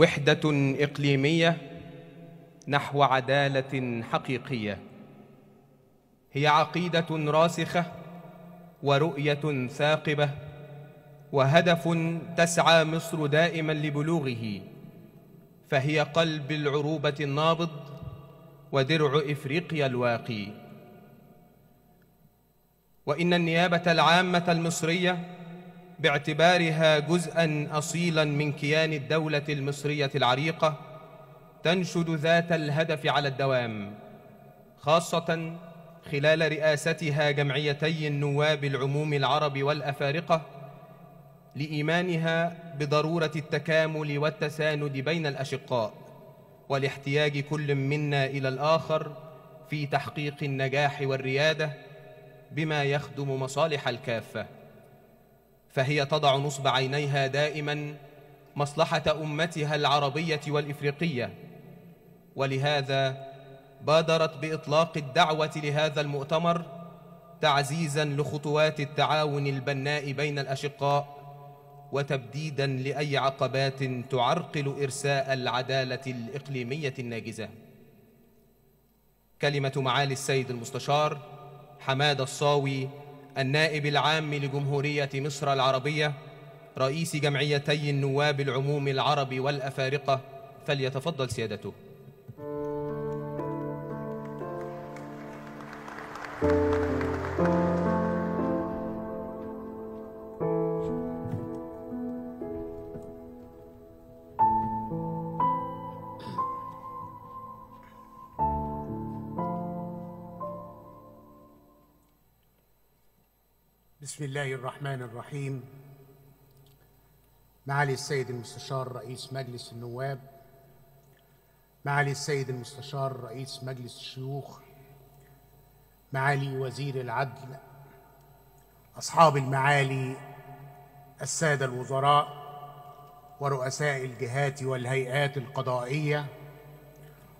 وحدة إقليمية نحو عدالة حقيقية هي عقيدة راسخة ورؤية ثاقبة وهدف تسعى مصر دائما لبلوغه فهي قلب العروبة النابض ودرع إفريقيا الواقي وإن النيابة العامة المصرية باعتبارها جزءا أصيلا من كيان الدولة المصرية العريقة تنشد ذات الهدف على الدوام خاصة خلال رئاستها جمعيتي النواب العموم العرب والأفارقة لإيمانها بضرورة التكامل والتساند بين الأشقاء ولاحتياج كل منا إلى الآخر في تحقيق النجاح والريادة بما يخدم مصالح الكافة فهي تضع نصب عينيها دائما مصلحة أمتها العربية والإفريقية ولهذا بادرت بإطلاق الدعوة لهذا المؤتمر تعزيزا لخطوات التعاون البناء بين الأشقاء وتبديدا لأي عقبات تعرقل إرساء العدالة الإقليمية الناجزة كلمة معالي السيد المستشار حماد الصاوي النائب العام لجمهورية مصر العربية رئيس جمعيتي النواب العموم العرب والأفارقة فليتفضل سيادته Thank you. الله الرحمن الرحيم معالي السيد المستشار رئيس مجلس النواب معالي السيد المستشار رئيس مجلس الشيوخ معالي وزير العدل أصحاب المعالي السادة الوزراء ورؤساء الجهات والهيئات القضائية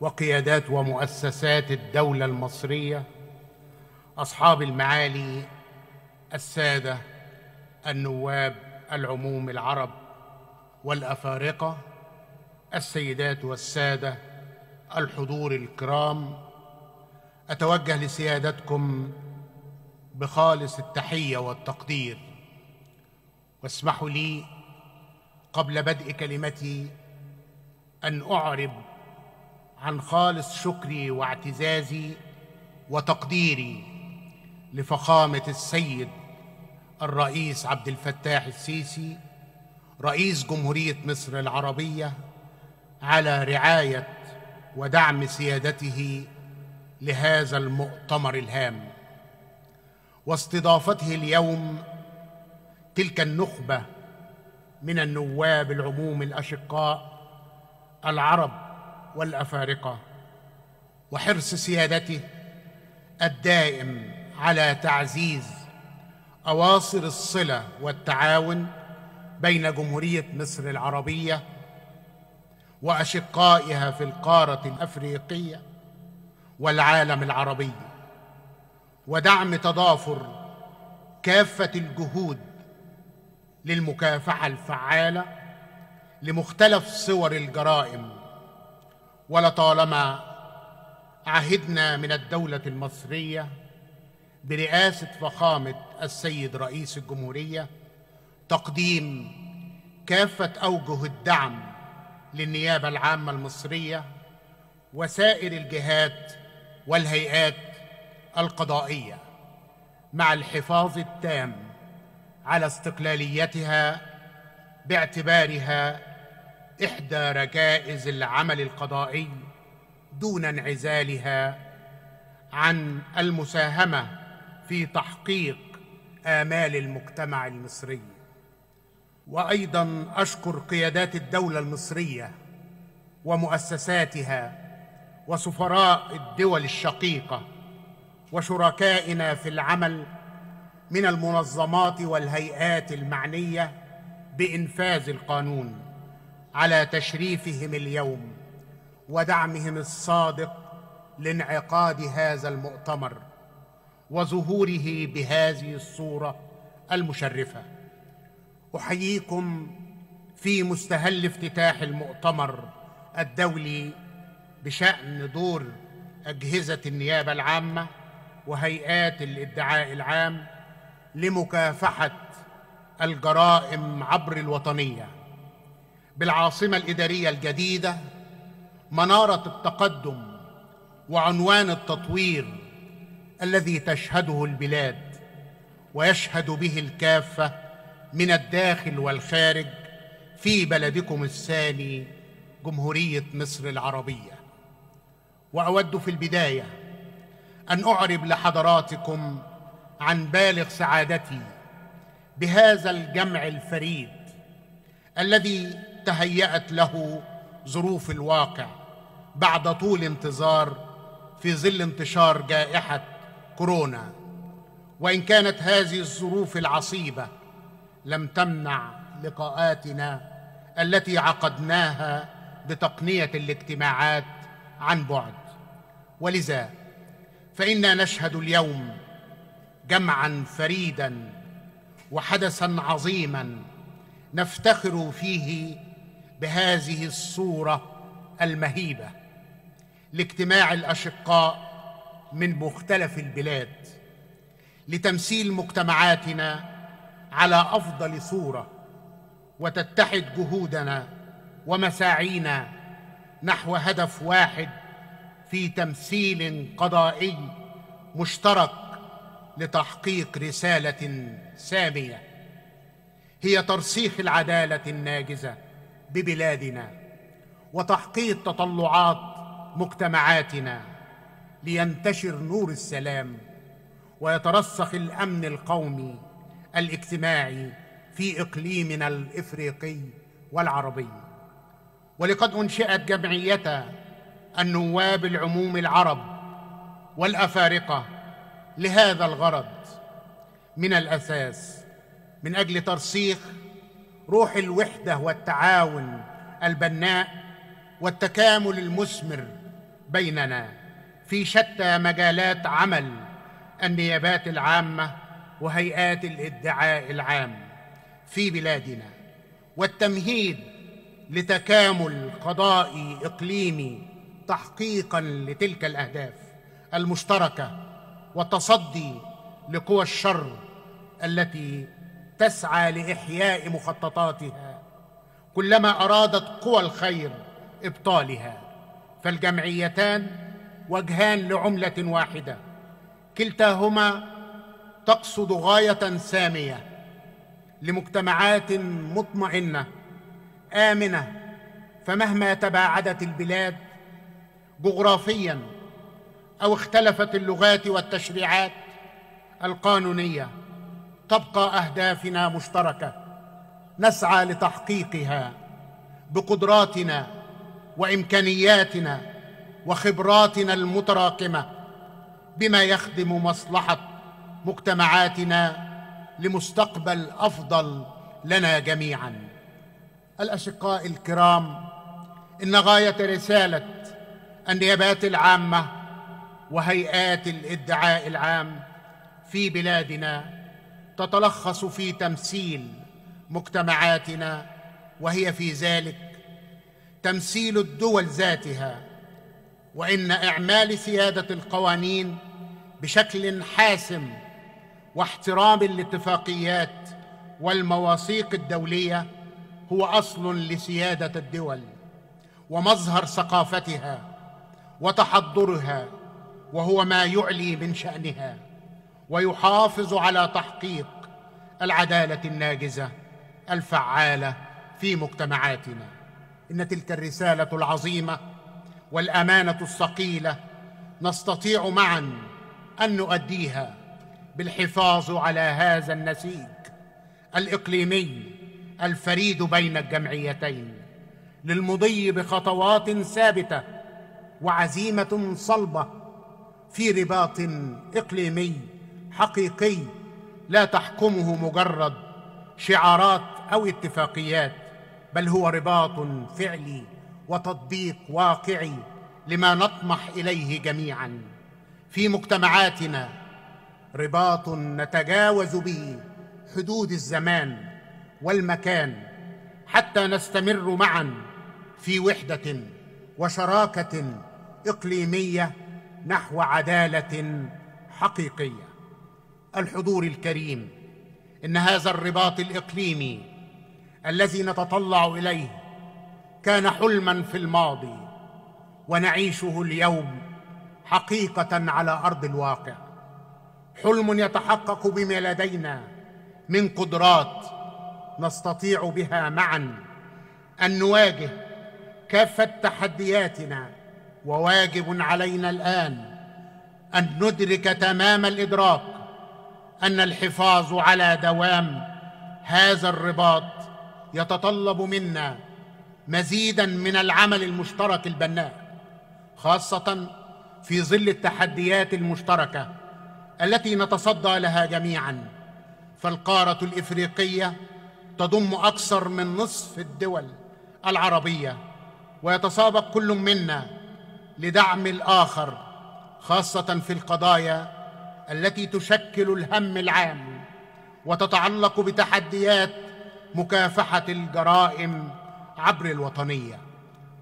وقيادات ومؤسسات الدولة المصرية أصحاب المعالي الساده النواب العموم العرب والافارقه السيدات والساده الحضور الكرام اتوجه لسيادتكم بخالص التحيه والتقدير واسمحوا لي قبل بدء كلمتي ان اعرب عن خالص شكري واعتزازي وتقديري لفخامه السيد الرئيس عبد الفتاح السيسي رئيس جمهورية مصر العربية على رعاية ودعم سيادته لهذا المؤتمر الهام واستضافته اليوم تلك النخبة من النواب العموم الأشقاء العرب والأفارقة وحرص سيادته الدائم على تعزيز اواصر الصله والتعاون بين جمهوريه مصر العربيه واشقائها في القاره الافريقيه والعالم العربي ودعم تضافر كافه الجهود للمكافحه الفعاله لمختلف صور الجرائم ولطالما عهدنا من الدوله المصريه برئاسة فخامة السيد رئيس الجمهورية تقديم كافة أوجه الدعم للنيابة العامة المصرية وسائر الجهات والهيئات القضائية مع الحفاظ التام على استقلاليتها باعتبارها إحدى ركائز العمل القضائي دون انعزالها عن المساهمة في تحقيق آمال المجتمع المصري وأيضا أشكر قيادات الدولة المصرية ومؤسساتها وسفراء الدول الشقيقة وشركائنا في العمل من المنظمات والهيئات المعنية بإنفاذ القانون على تشريفهم اليوم ودعمهم الصادق لانعقاد هذا المؤتمر وظهوره بهذه الصورة المشرفة أحييكم في مستهل افتتاح المؤتمر الدولي بشأن دور أجهزة النيابة العامة وهيئات الادعاء العام لمكافحة الجرائم عبر الوطنية بالعاصمة الإدارية الجديدة منارة التقدم وعنوان التطوير الذي تشهده البلاد ويشهد به الكافه من الداخل والخارج في بلدكم الثاني جمهوريه مصر العربيه واود في البدايه ان اعرب لحضراتكم عن بالغ سعادتي بهذا الجمع الفريد الذي تهيأت له ظروف الواقع بعد طول انتظار في ظل انتشار جائحة كورونا وان كانت هذه الظروف العصيبه لم تمنع لقاءاتنا التي عقدناها بتقنيه الاجتماعات عن بعد ولذا فانا نشهد اليوم جمعا فريدا وحدثا عظيما نفتخر فيه بهذه الصوره المهيبه لاجتماع الاشقاء من مختلف البلاد لتمثيل مجتمعاتنا على افضل صوره وتتحد جهودنا ومساعينا نحو هدف واحد في تمثيل قضائي مشترك لتحقيق رساله ساميه هي ترسيخ العداله الناجزه ببلادنا وتحقيق تطلعات مجتمعاتنا لينتشر نور السلام ويترسخ الامن القومي الاجتماعي في اقليمنا الافريقي والعربي ولقد انشئت جمعيه النواب العموم العرب والافارقه لهذا الغرض من الاساس من اجل ترسيخ روح الوحده والتعاون البناء والتكامل المثمر بيننا في شتى مجالات عمل النيابات العامه وهيئات الادعاء العام في بلادنا والتمهيد لتكامل قضائي اقليمي تحقيقا لتلك الاهداف المشتركه والتصدي لقوى الشر التي تسعى لاحياء مخططاتها كلما ارادت قوى الخير ابطالها فالجمعيتان وجهان لعمله واحده كلتاهما تقصد غايه ساميه لمجتمعات مطمئنه امنه فمهما تباعدت البلاد جغرافيا او اختلفت اللغات والتشريعات القانونيه تبقى اهدافنا مشتركه نسعى لتحقيقها بقدراتنا وامكانياتنا وخبراتنا المتراكمه بما يخدم مصلحه مجتمعاتنا لمستقبل افضل لنا جميعا الاشقاء الكرام ان غايه رساله النيابات العامه وهيئات الادعاء العام في بلادنا تتلخص في تمثيل مجتمعاتنا وهي في ذلك تمثيل الدول ذاتها وان اعمال سياده القوانين بشكل حاسم واحترام الاتفاقيات والمواثيق الدوليه هو اصل لسياده الدول ومظهر ثقافتها وتحضرها وهو ما يعلي من شانها ويحافظ على تحقيق العداله الناجزه الفعاله في مجتمعاتنا ان تلك الرساله العظيمه والامانه الثقيله نستطيع معا ان نؤديها بالحفاظ على هذا النسيج الاقليمي الفريد بين الجمعيتين للمضي بخطوات ثابته وعزيمه صلبه في رباط اقليمي حقيقي لا تحكمه مجرد شعارات او اتفاقيات بل هو رباط فعلي وتطبيق واقعي لما نطمح اليه جميعا في مجتمعاتنا رباط نتجاوز به حدود الزمان والمكان حتى نستمر معا في وحده وشراكه اقليميه نحو عداله حقيقيه الحضور الكريم ان هذا الرباط الاقليمي الذي نتطلع اليه كان حلما في الماضي ونعيشه اليوم حقيقه على ارض الواقع حلم يتحقق بما لدينا من قدرات نستطيع بها معا ان نواجه كافه تحدياتنا وواجب علينا الان ان ندرك تمام الادراك ان الحفاظ على دوام هذا الرباط يتطلب منا مزيدا من العمل المشترك البناء خاصه في ظل التحديات المشتركه التي نتصدى لها جميعا فالقاره الافريقيه تضم اكثر من نصف الدول العربيه ويتسابق كل منا لدعم الاخر خاصه في القضايا التي تشكل الهم العام وتتعلق بتحديات مكافحه الجرائم عبر الوطنيه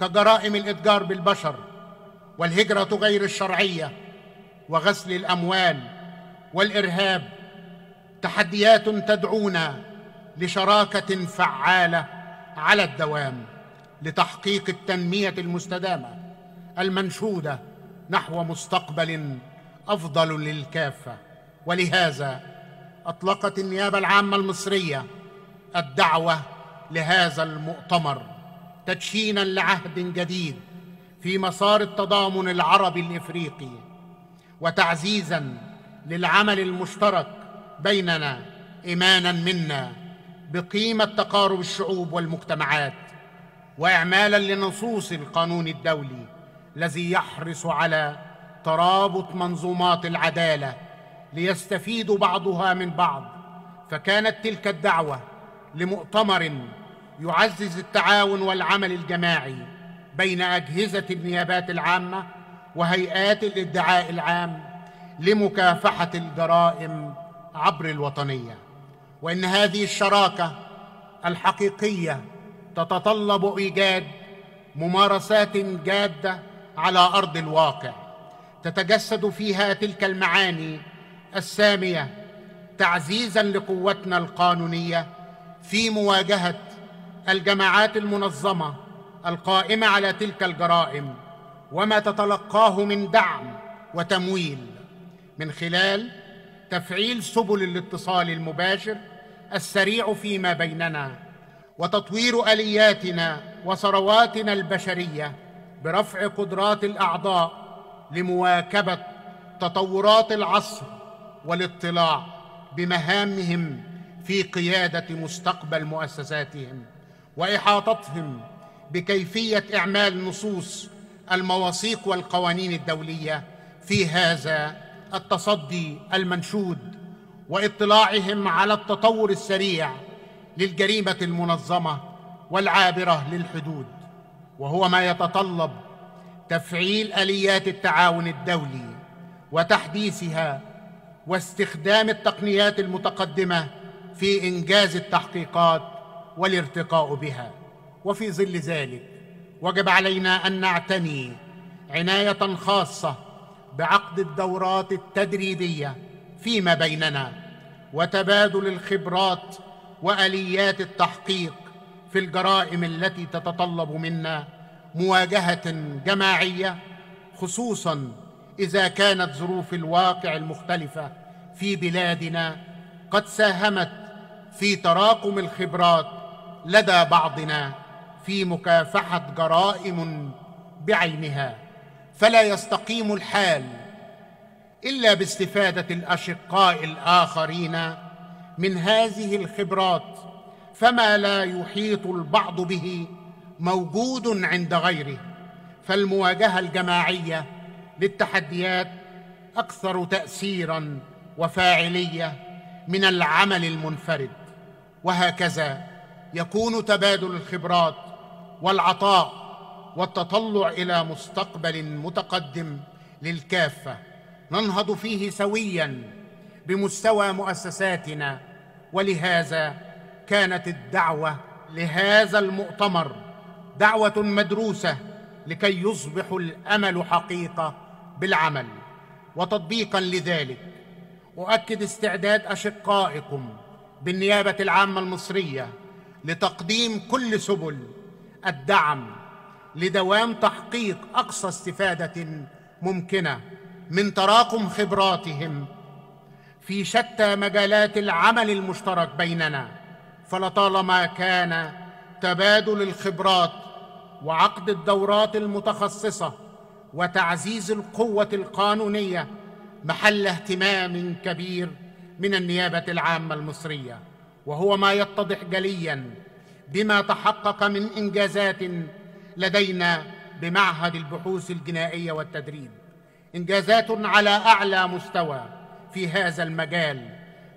كجرائم الاتجار بالبشر والهجره غير الشرعيه وغسل الاموال والارهاب تحديات تدعونا لشراكه فعاله على الدوام لتحقيق التنميه المستدامه المنشوده نحو مستقبل افضل للكافه ولهذا اطلقت النيابه العامه المصريه الدعوه لهذا المؤتمر تدشينا لعهد جديد في مسار التضامن العربي الافريقي وتعزيزا للعمل المشترك بيننا ايمانا منا بقيمه تقارب الشعوب والمجتمعات واعمالا لنصوص القانون الدولي الذي يحرص على ترابط منظومات العداله ليستفيد بعضها من بعض فكانت تلك الدعوه لمؤتمر يعزز التعاون والعمل الجماعي بين أجهزة النيابات العامة وهيئات الادعاء العام لمكافحة الجرائم عبر الوطنية وإن هذه الشراكة الحقيقية تتطلب إيجاد ممارسات جادة على أرض الواقع تتجسد فيها تلك المعاني السامية تعزيزا لقوتنا القانونيه في مواجهه الجماعات المنظمه القائمه على تلك الجرائم وما تتلقاه من دعم وتمويل من خلال تفعيل سبل الاتصال المباشر السريع فيما بيننا وتطوير الياتنا وثرواتنا البشريه برفع قدرات الاعضاء لمواكبه تطورات العصر والاطلاع بمهامهم في قياده مستقبل مؤسساتهم واحاطتهم بكيفيه اعمال نصوص المواثيق والقوانين الدوليه في هذا التصدي المنشود واطلاعهم على التطور السريع للجريمه المنظمه والعابره للحدود وهو ما يتطلب تفعيل اليات التعاون الدولي وتحديثها واستخدام التقنيات المتقدمه في انجاز التحقيقات والارتقاء بها وفي ظل ذلك وجب علينا ان نعتني عنايه خاصه بعقد الدورات التدريبيه فيما بيننا وتبادل الخبرات واليات التحقيق في الجرائم التي تتطلب منا مواجهه جماعيه خصوصا اذا كانت ظروف الواقع المختلفه في بلادنا قد ساهمت في تراكم الخبرات لدى بعضنا في مكافحه جرائم بعينها فلا يستقيم الحال الا باستفاده الاشقاء الاخرين من هذه الخبرات فما لا يحيط البعض به موجود عند غيره فالمواجهه الجماعيه للتحديات اكثر تاثيرا وفاعليه من العمل المنفرد وهكذا يكون تبادل الخبرات والعطاء والتطلع الى مستقبل متقدم للكافه ننهض فيه سويا بمستوى مؤسساتنا ولهذا كانت الدعوه لهذا المؤتمر دعوه مدروسه لكي يصبح الامل حقيقه بالعمل وتطبيقا لذلك اؤكد استعداد اشقائكم بالنيابه العامه المصريه لتقديم كل سبل الدعم لدوام تحقيق اقصى استفاده ممكنه من تراكم خبراتهم في شتى مجالات العمل المشترك بيننا فلطالما كان تبادل الخبرات وعقد الدورات المتخصصه وتعزيز القوه القانونيه محل اهتمام كبير من النيابه العامه المصريه وهو ما يتضح جليا بما تحقق من انجازات لدينا بمعهد البحوث الجنائيه والتدريب انجازات على اعلى مستوى في هذا المجال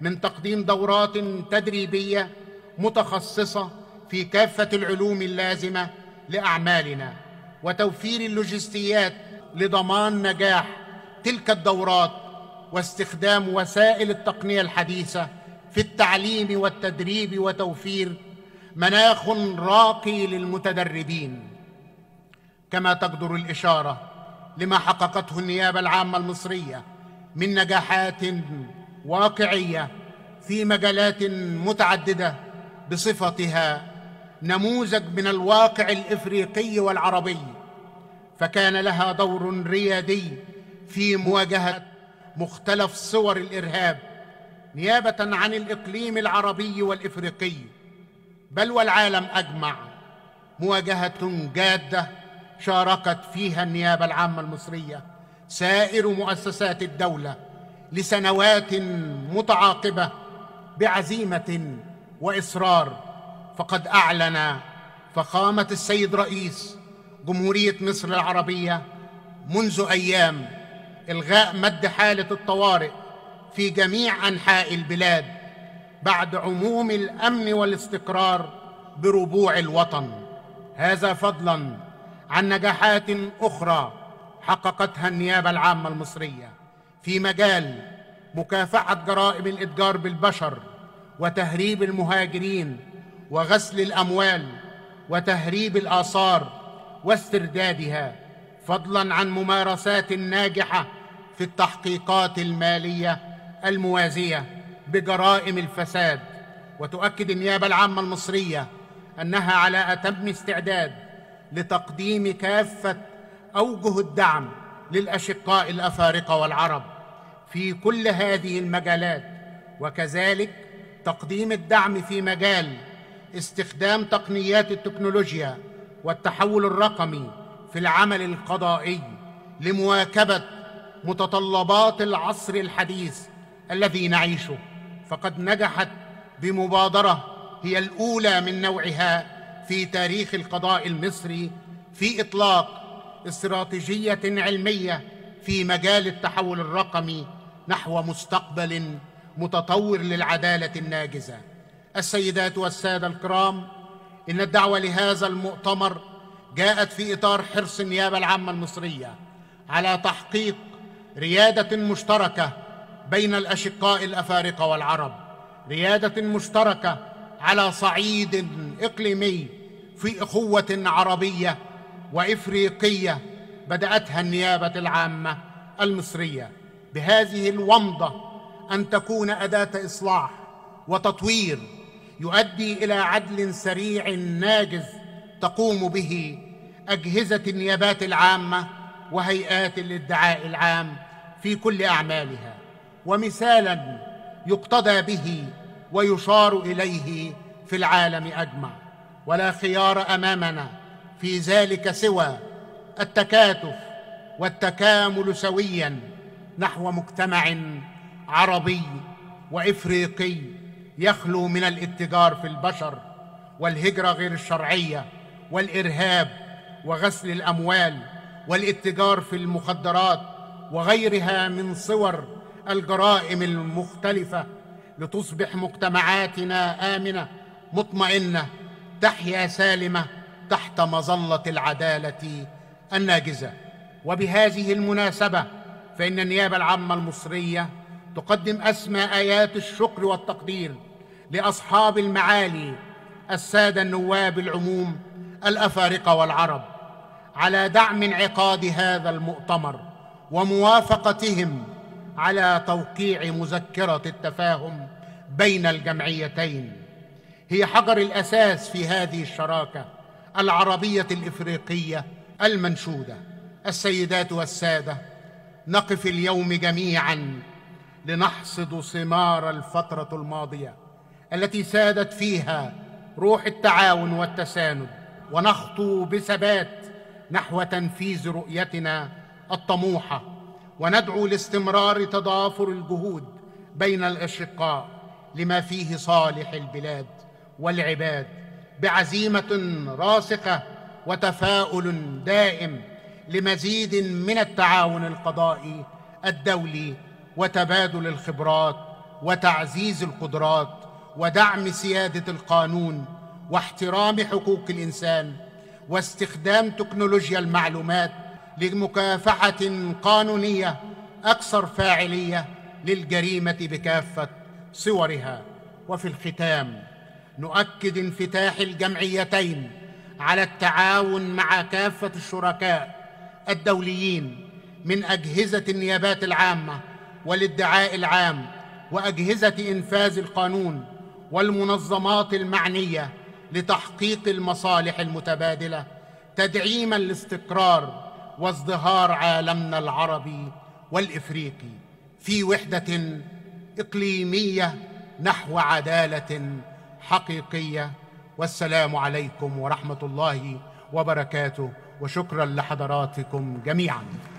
من تقديم دورات تدريبيه متخصصه في كافه العلوم اللازمه لاعمالنا وتوفير اللوجستيات لضمان نجاح تلك الدورات واستخدام وسائل التقنيه الحديثه في التعليم والتدريب وتوفير مناخ راقي للمتدربين كما تقدر الاشاره لما حققته النيابه العامه المصريه من نجاحات واقعيه في مجالات متعدده بصفتها نموذج من الواقع الافريقي والعربي فكان لها دور ريادي في مواجهه مختلف صور الارهاب نيابه عن الاقليم العربي والافريقي بل والعالم اجمع مواجهه جاده شاركت فيها النيابه العامه المصريه سائر مؤسسات الدوله لسنوات متعاقبه بعزيمه واصرار فقد اعلن فخامه السيد رئيس جمهوريه مصر العربيه منذ ايام الغاء مد حاله الطوارئ في جميع انحاء البلاد بعد عموم الامن والاستقرار بربوع الوطن هذا فضلا عن نجاحات اخرى حققتها النيابه العامه المصريه في مجال مكافحه جرائم الاتجار بالبشر وتهريب المهاجرين وغسل الاموال وتهريب الاثار واستردادها فضلا عن ممارسات ناجحه في التحقيقات الماليه الموازيه بجرائم الفساد وتؤكد النيابه العامه المصريه انها على اتم استعداد لتقديم كافه اوجه الدعم للاشقاء الافارقه والعرب في كل هذه المجالات وكذلك تقديم الدعم في مجال استخدام تقنيات التكنولوجيا والتحول الرقمي في العمل القضائي لمواكبه متطلبات العصر الحديث الذي نعيشه فقد نجحت بمبادره هي الاولى من نوعها في تاريخ القضاء المصري في اطلاق استراتيجيه علميه في مجال التحول الرقمي نحو مستقبل متطور للعداله الناجزه السيدات والساده الكرام ان الدعوه لهذا المؤتمر جاءت في اطار حرص النيابه العامه المصريه على تحقيق رياده مشتركه بين الاشقاء الافارقه والعرب رياده مشتركه على صعيد اقليمي في اخوه عربيه وافريقيه بداتها النيابه العامه المصريه بهذه الومضه ان تكون اداه اصلاح وتطوير يؤدي الى عدل سريع ناجز تقوم به اجهزه النيابات العامه وهيئات الادعاء العام في كل اعمالها ومثالا يقتدى به ويشار اليه في العالم اجمع ولا خيار امامنا في ذلك سوى التكاتف والتكامل سويا نحو مجتمع عربي وافريقي يخلو من الاتجار في البشر والهجره غير الشرعيه والارهاب وغسل الاموال والاتجار في المخدرات وغيرها من صور الجرائم المختلفه لتصبح مجتمعاتنا امنه مطمئنه تحيا سالمه تحت مظله العداله الناجزه وبهذه المناسبه فان النيابه العامه المصريه تقدم اسمى ايات الشكر والتقدير لاصحاب المعالي الساده النواب العموم الافارقه والعرب على دعم انعقاد هذا المؤتمر وموافقتهم على توقيع مذكره التفاهم بين الجمعيتين هي حجر الاساس في هذه الشراكه العربيه الافريقيه المنشوده السيدات والساده نقف اليوم جميعا لنحصد ثمار الفتره الماضيه التي سادت فيها روح التعاون والتساند ونخطو بثبات نحو تنفيذ رؤيتنا الطموحه وندعو لاستمرار تضافر الجهود بين الاشقاء لما فيه صالح البلاد والعباد بعزيمه راسخه وتفاؤل دائم لمزيد من التعاون القضائي الدولي وتبادل الخبرات وتعزيز القدرات ودعم سياده القانون واحترام حقوق الانسان واستخدام تكنولوجيا المعلومات لمكافحه قانونيه اكثر فاعليه للجريمه بكافه صورها وفي الختام نؤكد انفتاح الجمعيتين على التعاون مع كافه الشركاء الدوليين من اجهزه النيابات العامه والادعاء العام واجهزه انفاذ القانون والمنظمات المعنيه لتحقيق المصالح المتبادله تدعيما لاستقرار وازدهار عالمنا العربي والافريقي في وحده اقليميه نحو عداله حقيقيه والسلام عليكم ورحمه الله وبركاته وشكرا لحضراتكم جميعا